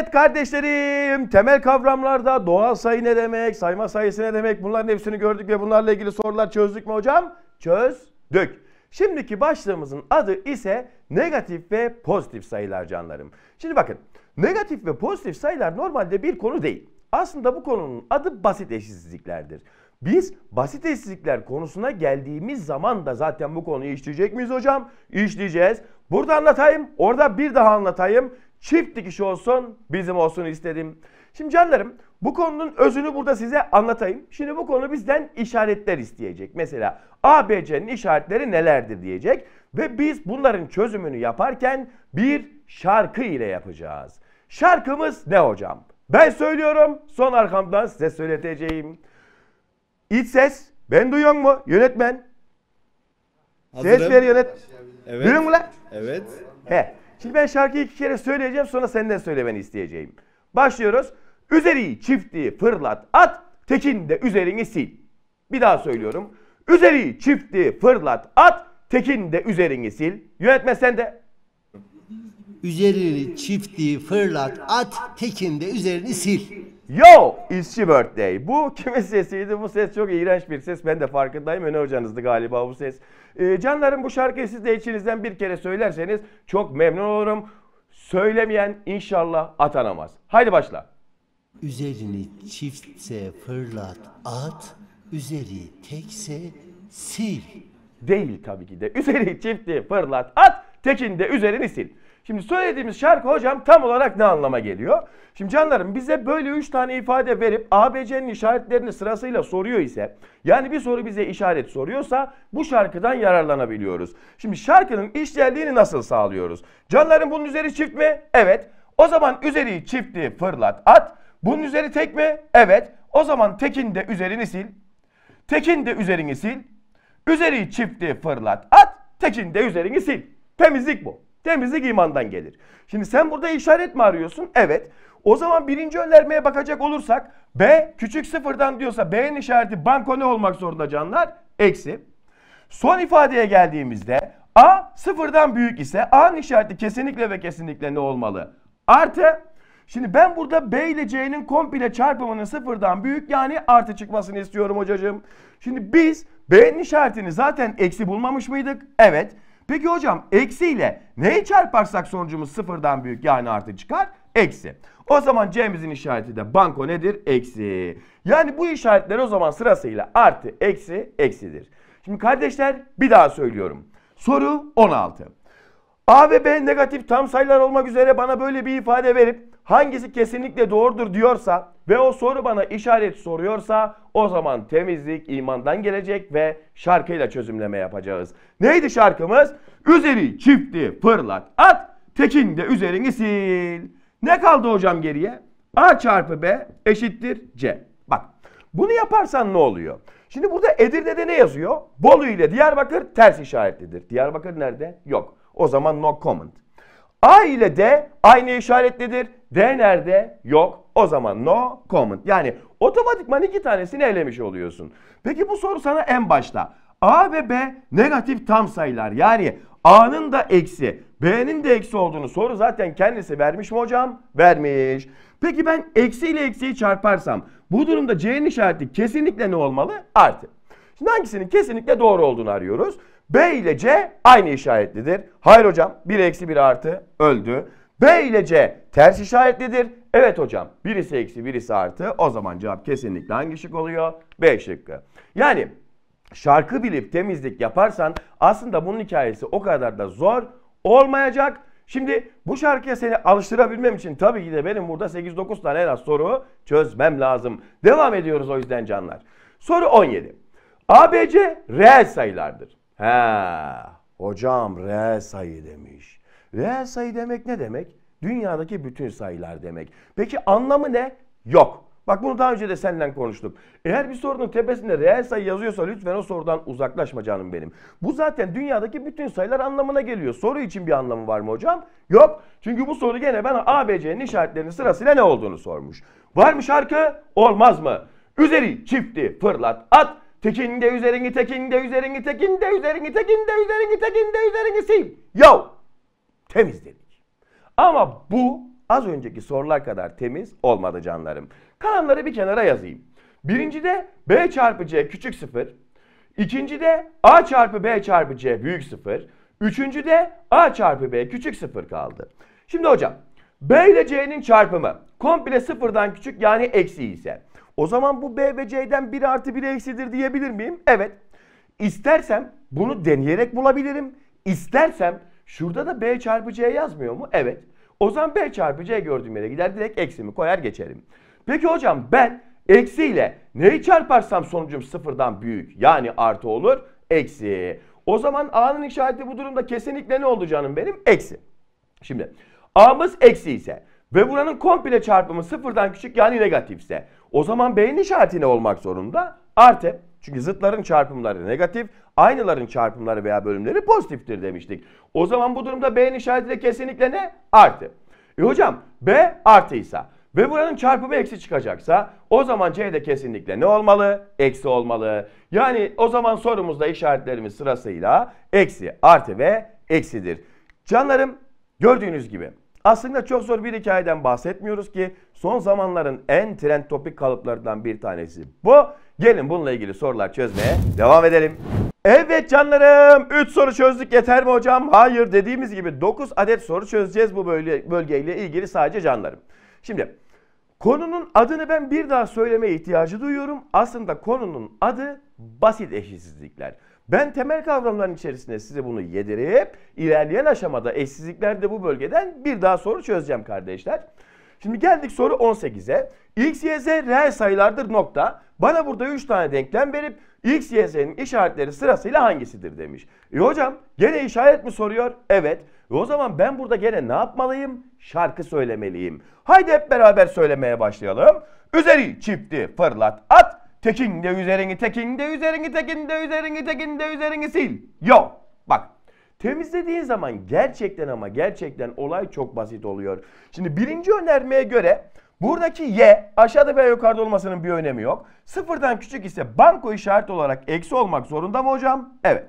Evet kardeşlerim temel kavramlarda doğal sayı ne demek, sayma sayısı ne demek bunların hepsini gördük ve bunlarla ilgili sorular çözdük mü hocam? Çözdük. Şimdiki başlığımızın adı ise negatif ve pozitif sayılar canlarım. Şimdi bakın negatif ve pozitif sayılar normalde bir konu değil. Aslında bu konunun adı basit eşitsizliklerdir. Biz basit eşitsizlikler konusuna geldiğimiz zaman da zaten bu konuyu işleyecek miyiz hocam? İşleyeceğiz. Burada anlatayım, orada bir daha anlatayım. Çift dikiş olsun bizim olsun istedim. Şimdi canlarım bu konunun özünü burada size anlatayım. Şimdi bu konu bizden işaretler isteyecek. Mesela ABC'nin işaretleri nelerdir diyecek. Ve biz bunların çözümünü yaparken bir şarkı ile yapacağız. Şarkımız ne hocam? Ben söylüyorum son arkamdan size söyleteceğim. İç ses ben duyuyor mu yönetmen? Hazırım. Ses ver yönet. Evet. Duyuyor mu lan? Evet. He. Şimdi ben şarkıyı iki kere söyleyeceğim sonra senden söylemeni isteyeceğim. Başlıyoruz. Üzeri çifti fırlat at, tekin de üzerini sil. Bir daha söylüyorum. Üzeri çifti fırlat at, tekin de üzerini sil. Yönetmen sen de Üzerini çifti fırlat at tekinde üzerini sil. Yo it's your birthday. Bu kimin sesiydi? Bu ses çok iğrenç bir ses. Ben de farkındayım. Öne hocanızdı galiba bu ses. Ee, canlarım bu şarkıyı siz de içinizden bir kere söylerseniz çok memnun olurum. Söylemeyen inşallah atanamaz. Haydi başla. Üzerini çiftse fırlat at, üzeri tekse sil. Değil tabii ki de. Üzeri çifti fırlat at, Tekinde üzerini sil. Şimdi söylediğimiz şarkı hocam tam olarak ne anlama geliyor? Şimdi canlarım bize böyle 3 tane ifade verip ABC'nin işaretlerini sırasıyla soruyor ise yani bir soru bize işaret soruyorsa bu şarkıdan yararlanabiliyoruz. Şimdi şarkının işlerliğini nasıl sağlıyoruz? Canlarım bunun üzeri çift mi? Evet. O zaman üzeri çifti fırlat at. Bunun üzeri tek mi? Evet. O zaman tekin de üzerini sil. Tekin de üzerini sil. Üzeri çifti fırlat at. Tekin de üzerini sil. Temizlik bu. Temizlik imandan gelir. Şimdi sen burada işaret mi arıyorsun? Evet. O zaman birinci önermeye bakacak olursak B küçük sıfırdan diyorsa B'nin işareti banko ne olmak zorunda canlar? Eksi. Son ifadeye geldiğimizde A sıfırdan büyük ise A'nın işareti kesinlikle ve kesinlikle ne olmalı? Artı. Şimdi ben burada B ile C'nin komple çarpımının sıfırdan büyük yani artı çıkmasını istiyorum hocacığım. Şimdi biz B'nin işaretini zaten eksi bulmamış mıydık? Evet. Evet. Peki hocam eksiyle neyi çarparsak sonucumuz sıfırdan büyük yani artı çıkar? Eksi. O zaman C'mizin işareti de banko nedir? Eksi. Yani bu işaretler o zaman sırasıyla artı, eksi, eksidir. Şimdi kardeşler bir daha söylüyorum. Soru 16. A ve B negatif tam sayılar olmak üzere bana böyle bir ifade verip hangisi kesinlikle doğrudur diyorsa ve o soru bana işaret soruyorsa o zaman temizlik imandan gelecek ve şarkıyla çözümleme yapacağız. Neydi şarkımız? Üzeri çifti fırlat at, tekin de üzerini sil. Ne kaldı hocam geriye? A çarpı B eşittir C. Bak bunu yaparsan ne oluyor? Şimdi burada Edirne'de ne yazıyor? Bolu ile Diyarbakır ters işaretlidir. Diyarbakır nerede? Yok. O zaman no comment. A ile D aynı işaretlidir. D nerede? Yok. O zaman no comment. Yani otomatikman iki tanesini elemiş oluyorsun. Peki bu soru sana en başta. A ve B negatif tam sayılar. Yani A'nın da eksi, B'nin de eksi olduğunu soru zaten kendisi vermiş mi hocam? Vermiş. Peki ben eksi ile eksiyi çarparsam bu durumda C'nin işareti kesinlikle ne olmalı? Artı. Şimdi hangisinin kesinlikle doğru olduğunu arıyoruz. B ile C aynı işaretlidir. Hayır hocam 1 eksi 1 artı öldü. B ile C ters işaretlidir. Evet hocam birisi eksi birisi artı o zaman cevap kesinlikle hangi şık oluyor? B şıkkı. Yani şarkı bilip temizlik yaparsan aslında bunun hikayesi o kadar da zor olmayacak. Şimdi bu şarkıya seni alıştırabilmem için tabii ki de benim burada 8-9 tane en az soru çözmem lazım. Devam ediyoruz o yüzden canlar. Soru 17. ABC reel sayılardır. He, hocam reel sayı demiş. Reel sayı demek ne demek? Dünyadaki bütün sayılar demek. Peki anlamı ne? Yok. Bak bunu daha önce de seninle konuştuk. Eğer bir sorunun tepesinde reel sayı yazıyorsa lütfen o sorudan uzaklaşma canım benim. Bu zaten dünyadaki bütün sayılar anlamına geliyor. Soru için bir anlamı var mı hocam? Yok. Çünkü bu soru gene ben ABC'nin işaretlerinin sırasıyla ne olduğunu sormuş. Var mı şarkı? Olmaz mı? Üzeri çifti fırlat at. Tekinde üzerini tekinde üzerini tekinde üzerini tekinde üzerini tekinde üzerini tekinde üzerini sil. Yo. Temiz dedik. Ama bu az önceki sorular kadar temiz olmadı canlarım. Kalanları bir kenara yazayım. Birincide B çarpı C küçük sıfır. İkincide A çarpı B çarpı C büyük sıfır. Üçüncüde A çarpı B küçük sıfır kaldı. Şimdi hocam B ile C'nin çarpımı komple sıfırdan küçük yani eksi ise o zaman bu B ve C'den 1 artı 1 eksidir diyebilir miyim? Evet. İstersem bunu deneyerek bulabilirim. İstersem Şurada da B çarpı C yazmıyor mu? Evet. O zaman B çarpı C gördüğüm yere gider direkt eksimi koyar geçerim. Peki hocam ben eksiyle neyi çarparsam sonucum sıfırdan büyük yani artı olur eksi. O zaman A'nın işareti bu durumda kesinlikle ne oldu canım benim? Eksi. Şimdi A'mız eksi ise ve buranın komple çarpımı sıfırdan küçük yani negatifse o zaman B'nin işareti ne olmak zorunda? Artı. Çünkü zıtların çarpımları negatif, aynıların çarpımları veya bölümleri pozitiftir demiştik. O zaman bu durumda B'nin işareti de kesinlikle ne? Artı. E hocam B artıysa ve buranın çarpımı eksi çıkacaksa o zaman C de kesinlikle ne olmalı? Eksi olmalı. Yani o zaman sorumuzda işaretlerimiz sırasıyla eksi, artı ve eksidir. Canlarım gördüğünüz gibi aslında çok zor bir hikayeden bahsetmiyoruz ki son zamanların en trend topik kalıplarından bir tanesi bu. Gelin bununla ilgili sorular çözmeye devam edelim. Evet canlarım 3 soru çözdük yeter mi hocam? Hayır dediğimiz gibi 9 adet soru çözeceğiz bu bölge, bölgeyle ilgili sadece canlarım. Şimdi konunun adını ben bir daha söylemeye ihtiyacı duyuyorum. Aslında konunun adı basit eşitsizlikler. Ben temel kavramların içerisinde size bunu yedirip ilerleyen aşamada eşsizliklerde bu bölgeden bir daha soru çözeceğim kardeşler. Şimdi geldik soru 18'e. X, Y, Z reel sayılardır nokta. Bana burada 3 tane denklem verip X, Y, Z'nin işaretleri sırasıyla hangisidir demiş. E hocam gene işaret mi soruyor? Evet. E o zaman ben burada gene ne yapmalıyım? Şarkı söylemeliyim. Haydi hep beraber söylemeye başlayalım. Üzeri çifti fırlat at. Tekin de üzerini tekin de üzerini tekin de üzerini tekin de üzerini sil. Yo. Bak temizlediğin zaman gerçekten ama gerçekten olay çok basit oluyor. Şimdi birinci önermeye göre buradaki y aşağıda veya yukarıda olmasının bir önemi yok. Sıfırdan küçük ise banko işaret olarak eksi olmak zorunda mı hocam? Evet.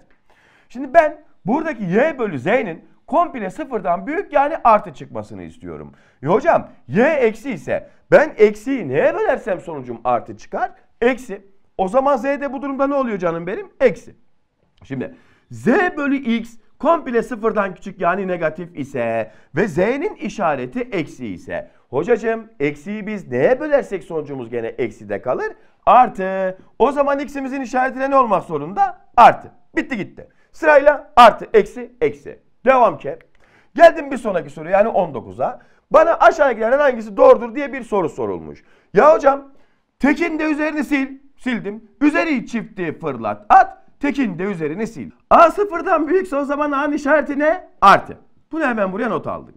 Şimdi ben buradaki y bölü z'nin komple sıfırdan büyük yani artı çıkmasını istiyorum. E hocam y eksi ise ben eksiyi neye bölersem sonucum artı çıkar. Eksi. O zaman z de bu durumda ne oluyor canım benim? Eksi. Şimdi z bölü x komple sıfırdan küçük yani negatif ise ve z'nin işareti eksi ise hocacım eksiyi biz neye bölersek sonucumuz gene eksi de kalır artı o zaman x'imizin işareti ne olmak zorunda artı bitti gitti sırayla artı eksi eksi devam ki geldim bir sonraki soru yani 19'a bana aşağıdakilerden hangisi doğrudur diye bir soru sorulmuş ya hocam Tekin de üzerini sil. Sildim. Üzeri çifti fırlat at. Tekin de üzerini sil. A sıfırdan büyükse o zaman A'nın işareti ne? Artı. Bunu hemen buraya not aldık.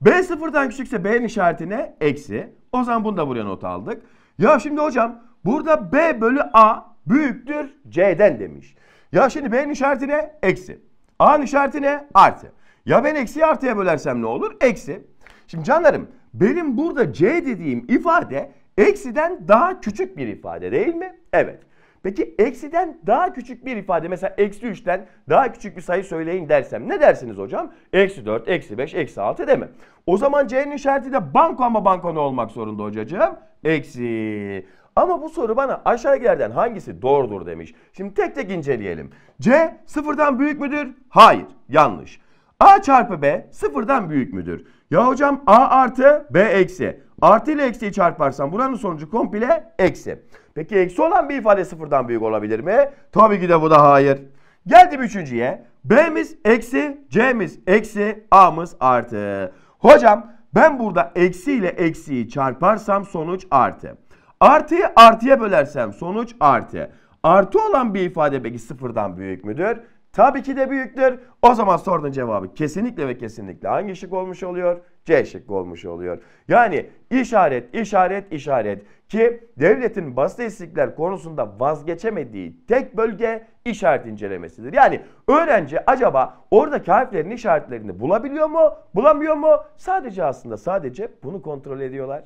B sıfırdan küçükse B'nin işareti ne? Eksi. O zaman bunu da buraya not aldık. Ya şimdi hocam burada B bölü A büyüktür C'den demiş. Ya şimdi B'nin işareti ne? Eksi. A'nın işareti ne? Artı. Ya ben eksiyi artıya bölersem ne olur? Eksi. Şimdi canlarım benim burada C dediğim ifade Eksiden daha küçük bir ifade değil mi? Evet. Peki eksiden daha küçük bir ifade mesela eksi 3'ten daha küçük bir sayı söyleyin dersem ne dersiniz hocam? Eksi 4, eksi 5, eksi 6 değil mi? O zaman C'nin işareti de banko ama banko ne olmak zorunda hocacığım? Eksi. Ama bu soru bana aşağıdakilerden hangisi doğrudur demiş. Şimdi tek tek inceleyelim. C sıfırdan büyük müdür? Hayır yanlış. A çarpı B sıfırdan büyük müdür? Ya hocam A artı B eksi. Artı ile eksiyi çarparsam buranın sonucu komple eksi. Peki eksi olan bir ifade sıfırdan büyük olabilir mi? Tabii ki de bu da hayır. Geldim üçüncüye. B'miz eksi, C'miz eksi, A'mız artı. Hocam ben burada eksi ile eksiyi çarparsam sonuç artı. Artıyı artıya bölersem sonuç artı. Artı olan bir ifade peki sıfırdan büyük müdür? Tabii ki de büyüktür. O zaman sorunun cevabı kesinlikle ve kesinlikle hangi şık olmuş oluyor? C şıkkı olmuş oluyor. Yani işaret, işaret, işaret ki devletin basit istatistikler konusunda vazgeçemediği tek bölge işaret incelemesidir. Yani öğrenci acaba oradaki harflerin işaretlerini bulabiliyor mu, bulamıyor mu? Sadece aslında sadece bunu kontrol ediyorlar.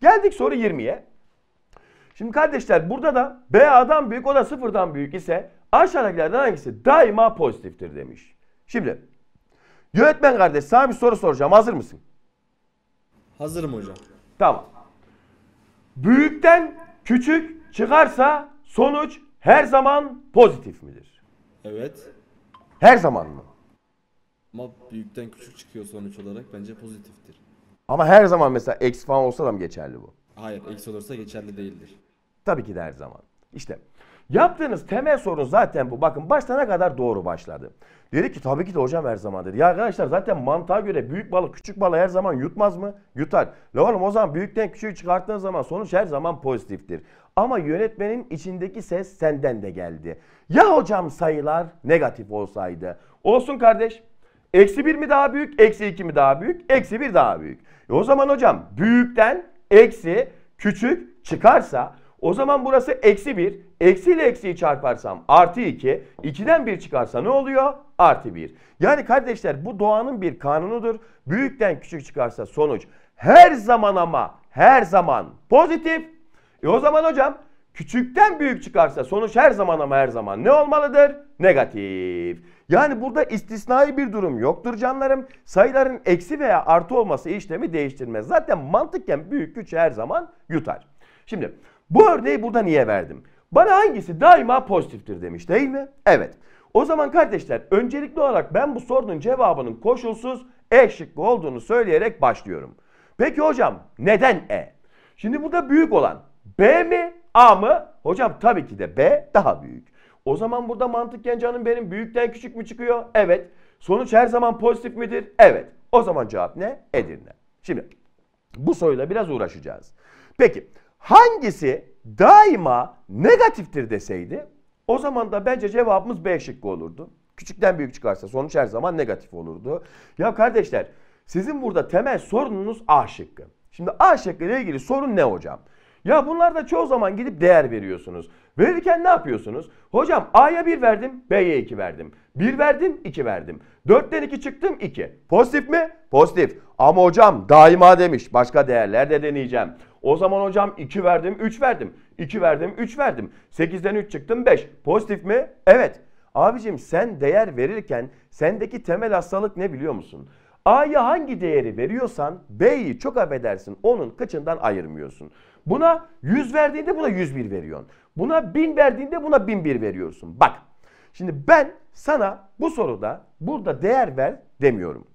Geldik soru 20'ye. Şimdi kardeşler burada da B A'dan büyük o da sıfırdan büyük ise Aşağıdakilerden hangisi daima pozitiftir demiş. Şimdi yönetmen kardeş sana bir soru soracağım. Hazır mısın? Hazırım hocam. Tamam. Büyükten küçük çıkarsa sonuç her zaman pozitif midir? Evet. Her zaman mı? Ama büyükten küçük çıkıyor sonuç olarak bence pozitiftir. Ama her zaman mesela eksi falan olsa da mı geçerli bu? Hayır eksi olursa geçerli değildir. Tabii ki de her zaman. İşte Yaptığınız temel sorun zaten bu. Bakın başta ne kadar doğru başladı. Dedi ki tabii ki de hocam her zaman dedi. Ya arkadaşlar zaten mantığa göre büyük balık küçük balığı her zaman yutmaz mı? Yutar. La oğlum o zaman büyükten küçüğü çıkarttığın zaman sonuç her zaman pozitiftir. Ama yönetmenin içindeki ses senden de geldi. Ya hocam sayılar negatif olsaydı? Olsun kardeş. Eksi bir mi daha büyük, eksi iki mi daha büyük, eksi bir daha büyük. E o zaman hocam büyükten eksi küçük çıkarsa o zaman burası eksi bir. Eksi ile eksiyi çarparsam artı 2. 2'den 1 çıkarsa ne oluyor? Artı 1. Yani kardeşler bu doğanın bir kanunudur. Büyükten küçük çıkarsa sonuç her zaman ama her zaman pozitif. E o zaman hocam küçükten büyük çıkarsa sonuç her zaman ama her zaman ne olmalıdır? Negatif. Yani burada istisnai bir durum yoktur canlarım. Sayıların eksi veya artı olması işlemi değiştirmez. Zaten mantıken büyük güç her zaman yutar. Şimdi bu örneği burada niye verdim? Bana hangisi daima pozitiftir demiş değil mi? Evet. O zaman kardeşler öncelikli olarak ben bu sorunun cevabının koşulsuz E şıkkı olduğunu söyleyerek başlıyorum. Peki hocam neden E? Şimdi burada büyük olan B mi A mı? Hocam tabii ki de B daha büyük. O zaman burada mantıkken canım benim büyükten küçük mü çıkıyor? Evet. Sonuç her zaman pozitif midir? Evet. O zaman cevap ne? Edirne. Şimdi bu soruyla biraz uğraşacağız. Peki hangisi daima negatiftir deseydi o zaman da bence cevabımız B şıkkı olurdu. Küçükten büyük çıkarsa sonuç her zaman negatif olurdu. Ya kardeşler sizin burada temel sorununuz A şıkkı. Şimdi A şıkkı ile ilgili sorun ne hocam? Ya bunlar da çoğu zaman gidip değer veriyorsunuz. Verirken ne yapıyorsunuz? Hocam A'ya 1 verdim, B'ye 2 verdim. 1 verdim, 2 verdim. 4'ten 2 çıktım, 2. Pozitif mi? Pozitif. Ama hocam daima demiş. Başka değerler de deneyeceğim. O zaman hocam 2 verdim, 3 verdim. 2 verdim, 3 verdim. 8'den 3 çıktım, 5. Pozitif mi? Evet. Abicim sen değer verirken sendeki temel hastalık ne biliyor musun? A'ya hangi değeri veriyorsan B'yi çok affedersin onun kaçından ayırmıyorsun. Buna 100 verdiğinde buna 101 veriyorsun. Buna 1000 verdiğinde buna 1001 veriyorsun. Bak şimdi ben sana bu soruda burada değer ver demiyorum.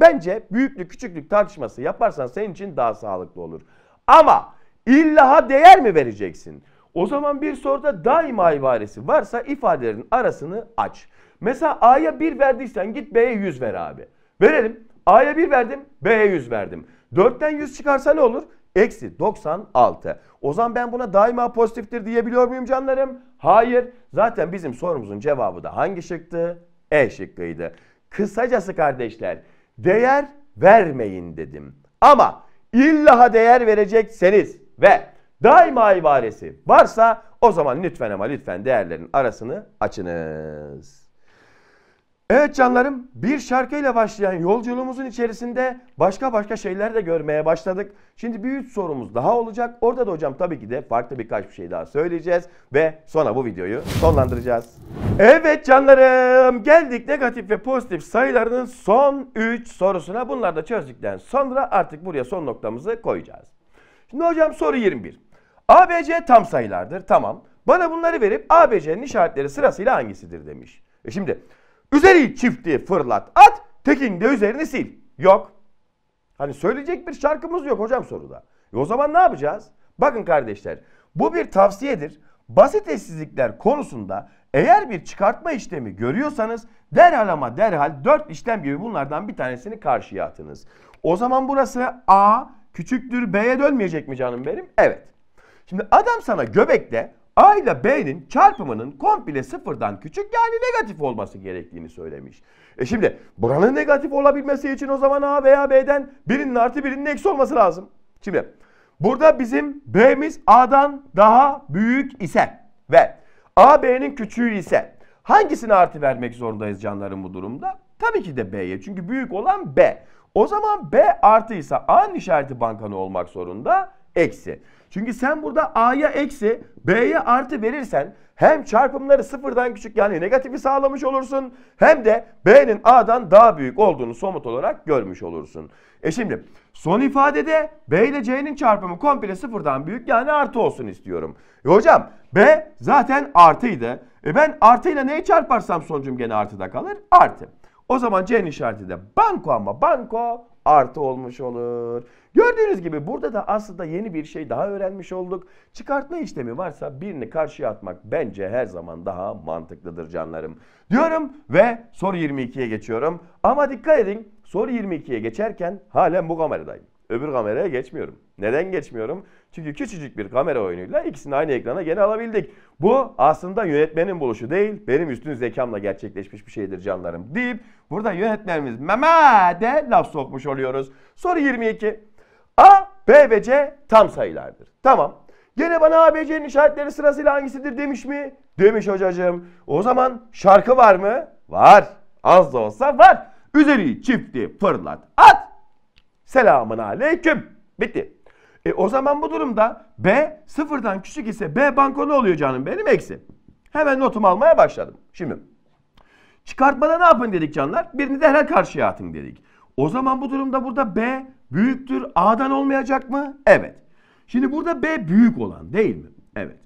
Bence büyüklük küçüklük tartışması yaparsan senin için daha sağlıklı olur. Ama illaha değer mi vereceksin? O zaman bir soruda daima ibaresi varsa ifadelerin arasını aç. Mesela A'ya 1 verdiysen git B'ye 100 ver abi. Verelim. A'ya 1 verdim, B'ye 100 verdim. 4'ten 100 çıkarsa ne olur? Eksi 96. O zaman ben buna daima pozitiftir diyebiliyor muyum canlarım? Hayır. Zaten bizim sorumuzun cevabı da hangi şıktı? E şıkkıydı. Kısacası kardeşler değer vermeyin dedim. Ama illaha değer verecekseniz ve daima ibaresi varsa o zaman lütfen ama lütfen değerlerin arasını açınız. Evet canlarım bir şarkıyla başlayan yolculuğumuzun içerisinde başka başka şeyler de görmeye başladık. Şimdi bir üç sorumuz daha olacak. Orada da hocam tabii ki de farklı birkaç bir şey daha söyleyeceğiz. Ve sonra bu videoyu sonlandıracağız. Evet canlarım geldik negatif ve pozitif sayılarının son 3 sorusuna. Bunları da çözdükten sonra artık buraya son noktamızı koyacağız. Şimdi hocam soru 21. ABC tam sayılardır tamam. Bana bunları verip ABC'nin işaretleri sırasıyla hangisidir demiş. E şimdi Üzeri çifti fırlat at. Tekin de üzerini sil. Yok. Hani söyleyecek bir şarkımız yok hocam soruda. E o zaman ne yapacağız? Bakın kardeşler bu bir tavsiyedir. Basit eşsizlikler konusunda eğer bir çıkartma işlemi görüyorsanız derhal ama derhal 4 işlem gibi bunlardan bir tanesini karşıya atınız. O zaman burası A küçüktür B'ye dönmeyecek mi canım benim? Evet. Şimdi adam sana göbekte A ile B'nin çarpımının komple sıfırdan küçük yani negatif olması gerektiğini söylemiş. E şimdi buranın negatif olabilmesi için o zaman A veya B'den birinin artı birinin eksi olması lazım. Şimdi burada bizim B'miz A'dan daha büyük ise ve A B'nin küçüğü ise hangisine artı vermek zorundayız canlarım bu durumda? Tabii ki de B'ye çünkü büyük olan B. O zaman B artıysa A'nın işareti bankanı olmak zorunda eksi. Çünkü sen burada A'ya eksi, B'ye artı verirsen hem çarpımları sıfırdan küçük yani negatifi sağlamış olursun hem de B'nin A'dan daha büyük olduğunu somut olarak görmüş olursun. E şimdi son ifadede B ile C'nin çarpımı komple sıfırdan büyük yani artı olsun istiyorum. E hocam B zaten artıydı. E ben artıyla neyi çarparsam sonucum gene artıda kalır? Artı. O zaman C'nin işareti de banko ama banko artı olmuş olur. Gördüğünüz gibi burada da aslında yeni bir şey daha öğrenmiş olduk. Çıkartma işlemi varsa birini karşıya atmak bence her zaman daha mantıklıdır canlarım. Diyorum ve soru 22'ye geçiyorum. Ama dikkat edin soru 22'ye geçerken halen bu kameradayım. Öbür kameraya geçmiyorum. Neden geçmiyorum? Çünkü küçücük bir kamera oyunuyla ikisini aynı ekrana gene alabildik. Bu aslında yönetmenin buluşu değil, benim üstün zekamla gerçekleşmiş bir şeydir canlarım deyip burada yönetmenimiz Mehmet'e laf sokmuş oluyoruz. Soru 22. A, B ve C tam sayılardır. Tamam. Gene bana A, B, C'nin işaretleri sırasıyla hangisidir demiş mi? Demiş hocacığım. O zaman şarkı var mı? Var. Az da olsa var. Üzeri çifti fırlat at. Selamun aleyküm. Bitti. E o zaman bu durumda B sıfırdan küçük ise B banko ne oluyor canım benim? Eksi. Hemen notumu almaya başladım. Şimdi çıkartmada ne yapın dedik canlar? Birini derhal karşıya atın dedik. O zaman bu durumda burada B büyüktür A'dan olmayacak mı? Evet. Şimdi burada B büyük olan değil mi? Evet.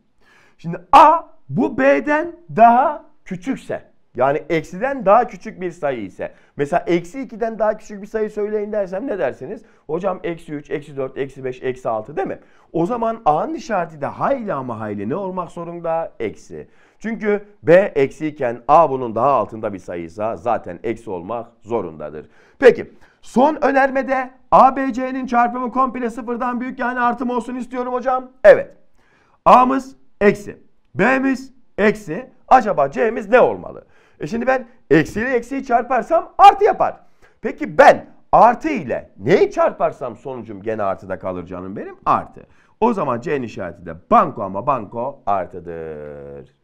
Şimdi A bu B'den daha küçükse yani eksiden daha küçük bir sayı ise mesela eksi 2'den daha küçük bir sayı söyleyin dersem ne dersiniz? Hocam eksi 3, eksi 4, eksi 5, eksi 6 değil mi? O zaman A'nın işareti de hayli ama hayli ne olmak zorunda? Eksi. Çünkü B eksi iken A bunun daha altında bir sayıysa zaten eksi olmak zorundadır. Peki Son önermede ABC'nin çarpımı komple sıfırdan büyük yani artım olsun istiyorum hocam. Evet. A'mız eksi. B'miz eksi. Acaba C'miz ne olmalı? E şimdi ben eksiyle eksiyi çarparsam artı yapar. Peki ben artı ile neyi çarparsam sonucum gene artıda kalır canım benim? Artı. O zaman C'nin işareti de banko ama banko artıdır.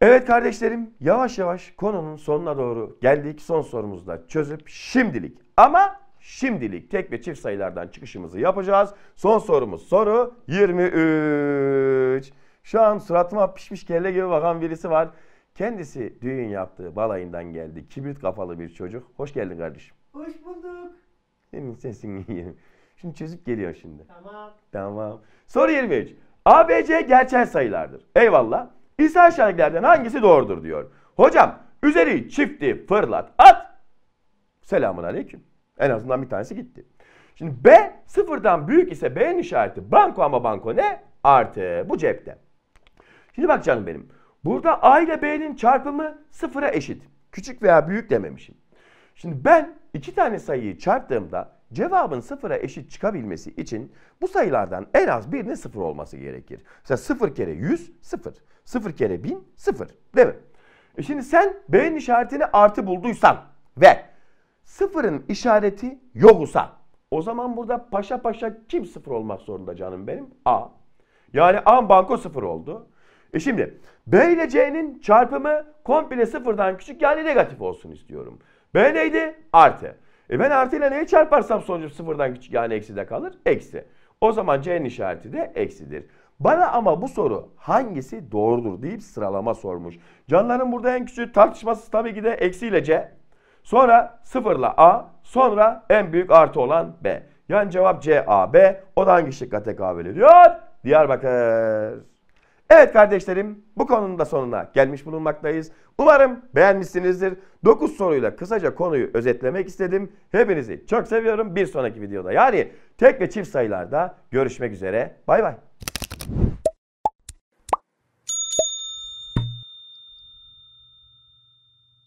Evet kardeşlerim yavaş yavaş konunun sonuna doğru geldik. Son sorumuzda çözüp şimdilik ama şimdilik tek ve çift sayılardan çıkışımızı yapacağız. Son sorumuz soru 23. Şu an suratıma pişmiş kelle gibi bakan birisi var. Kendisi düğün yaptığı balayından geldi. Kibrit kafalı bir çocuk. Hoş geldin kardeşim. Hoş bulduk. Senin sesin iyi. Şimdi çözüp geliyor şimdi. Tamam. Tamam. Soru 23. ABC gerçel sayılardır. Eyvallah. İsa aşağıdakilerden hangisi doğrudur diyor. Hocam üzeri çifti fırlat at. Selamun aleyküm. En azından bir tanesi gitti. Şimdi B sıfırdan büyük ise B'nin işareti banko ama banko ne? Artı. Bu cepte. Şimdi bak canım benim. Burada A ile B'nin çarpımı sıfıra eşit. Küçük veya büyük dememişim. Şimdi ben İki tane sayıyı çarptığımda cevabın sıfıra eşit çıkabilmesi için bu sayılardan en az birinin sıfır olması gerekir. Mesela sıfır kere yüz sıfır. Sıfır kere bin sıfır. Değil mi? E şimdi sen B'nin işaretini artı bulduysan ve sıfırın işareti yoksa o zaman burada paşa paşa kim sıfır olmak zorunda canım benim? A. Yani A banko sıfır oldu. E şimdi B ile C'nin çarpımı komple sıfırdan küçük yani negatif olsun istiyorum. B neydi? Artı. E ben artıyla neyi çarparsam sonucu sıfırdan küçük yani eksi de kalır. Eksi. O zaman C'nin işareti de eksidir. Bana ama bu soru hangisi doğrudur deyip sıralama sormuş. Canların burada en küçük tartışması tabii ki de eksiyle C. Sonra sıfırla A. Sonra en büyük artı olan B. Yani cevap C, A, B. O da hangi şıkka tekabül ediyor? Diyarbakır. Evet kardeşlerim bu konunun da sonuna gelmiş bulunmaktayız. Umarım beğenmişsinizdir. 9 soruyla kısaca konuyu özetlemek istedim. Hepinizi çok seviyorum. Bir sonraki videoda yani tek ve çift sayılarda görüşmek üzere. Bay bay.